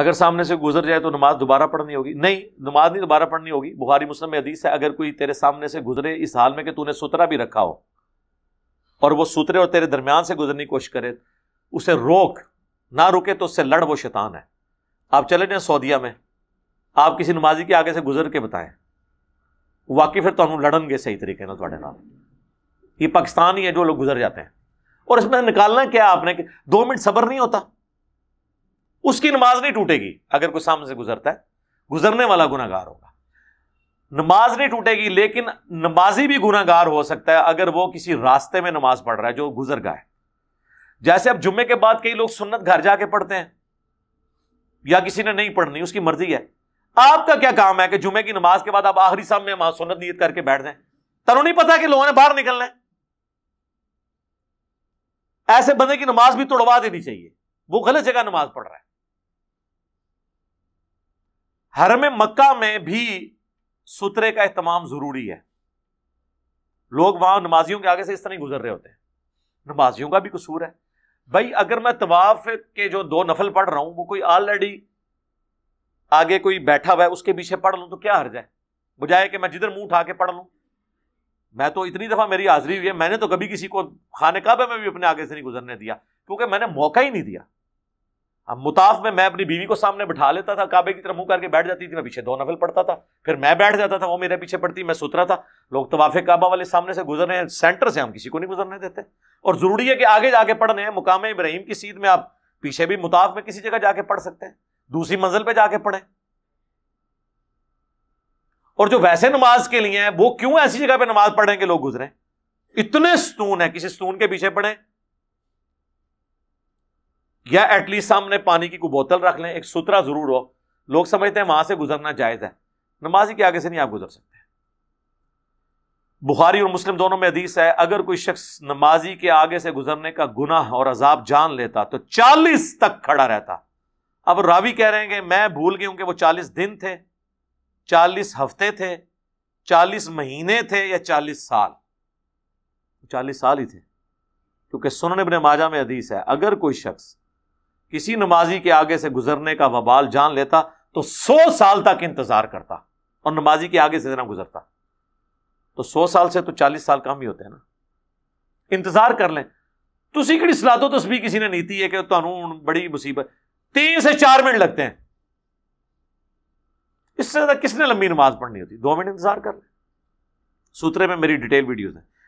अगर सामने से गुजर जाए तो नमाज दोबारा पढ़नी होगी नहीं नमाज नहीं दोबारा पढ़नी होगी बुखारी मुस्लिम में हदीस है अगर कोई तेरे सामने से गुजरे इस हाल में कि तूने सुतरा भी रखा हो और वो सुतरे और तेरे दरमियान से गुजरने की कोशिश करे उसे रोक ना रुके तो उससे लड़ वो शैतान है आप चले जाए सऊदिया में आप किसी नमाजी के आगे से गुजर के बताएं वाकई फिर तो लड़नगे सही तरीके ना थोड़े नाल ये पाकिस्तान ही है जो लोग गुजर जाते हैं और इसमें निकालना क्या आपने दो मिनट सब्र नहीं होता उसकी नमाज नहीं टूटेगी अगर कोई सामने से गुजरता है गुजरने वाला गुनागार होगा नमाज नहीं टूटेगी लेकिन नमाजी भी गुनागार हो सकता है अगर वो किसी रास्ते में नमाज पढ़ रहा है जो गुजर गया है जैसे अब जुम्मे के बाद कई लोग सुन्नत घर जाके पढ़ते हैं या किसी ने नहीं पढ़नी उसकी मर्जी है आपका क्या काम है कि जुम्मे की नमाज के बाद आप आखिरी साहब में सुन्नत नीयत करके बैठ जाए तनु नहीं पता कि लोगों ने बाहर निकलना है ऐसे बंदे की नमाज भी तोड़वा देनी चाहिए वो गलत जगह नमाज पढ़ रहा है हर में मक्का में भी सुतरे का एहतमाम जरूरी है लोग वहां नमाजियों के आगे से इस तरह ही गुजर रहे होते हैं नमाजियों का भी कसूर है भाई अगर मैं तवाफ के जो दो नफल पढ़ रहा हूं वो कोई ऑलरेडी आगे कोई बैठा हुआ है उसके पीछे पढ़ लूं तो क्या हर जाए बुझाए कि मैं जिधर मुंह उठा के पढ़ लू मैं तो इतनी दफा मेरी हाजरी हुई है मैंने तो कभी किसी को खाने काबे में भी अपने आगे से नहीं गुजरने दिया क्योंकि मैंने मौका ही नहीं दिया अब मुताफ में मैं अपनी बीवी को सामने बैठा लेता था काबे की तरफ मुंह करके बैठ जाती थी मैं पीछे दो नफल पढ़ता था फिर मैं बैठ जाता था वो मेरे पीछे पड़ती मैं सुतरा था लोग तवाफे तो काबा वाले सामने से गुजर रहे हैं सेंटर से हम किसी को नहीं गुजरने देते और ज़रूरी है कि आगे जाके पढ़ने हैं मुकाम इब्राहिम की सीध में आप पीछे भी मुताफ में किसी जगह जाके पढ़ सकते हैं दूसरी मंजिल पर जाके पढ़े और जो वैसे नमाज के लिए हैं वो क्यों ऐसी जगह पर नमाज पढ़ें कि लोग गुजरे इतने स्तून है किसी स्तून के पीछे पढ़े या एटलीस्ट सामने पानी की कोई बोतल रख लें एक सुतरा जरूर हो लोग समझते हैं वहां से गुजरना जायज है नमाजी के आगे से नहीं आप गुजर सकते बुखारी और मुस्लिम दोनों में हदीस है अगर कोई शख्स नमाजी के आगे से गुजरने का गुनाह और अजाब जान लेता तो चालीस तक खड़ा रहता अब रावी कह रहे हैं कि मैं भूल गई हूं कि वो चालीस दिन थे चालीस हफ्ते थे चालीस महीने थे या चालीस साल चालीस साल ही थे क्योंकि सुनने बने माजा में हदीस है अगर कोई शख्स किसी नमाजी के आगे से गुजरने का वबाल जान लेता तो सौ साल तक इंतजार करता और नमाजी के आगे से इतना गुजरता तो सौ साल से तो चालीस साल कम ही होते हैं ना इंतजार कर लें ਤੁਸੀਂ ਕਿਹੜੀ ਸਲਾਹ ਤੋਂ ਤਸਬੀਹ ਕਿਸੇ ਨੇ ਨੀਤੀ ਹੈ ਕਿ ਤੁਹਾਨੂੰ ਬੜੀ ਮੁਸੀਬਤ 3 से चार मिनट लगते हैं इससे ज्यादा किसने लंबी नमाज पढ़नी होती दो मिनट इंतजार कर लें सूत्रे में मेरी डिटेल वीडियोस है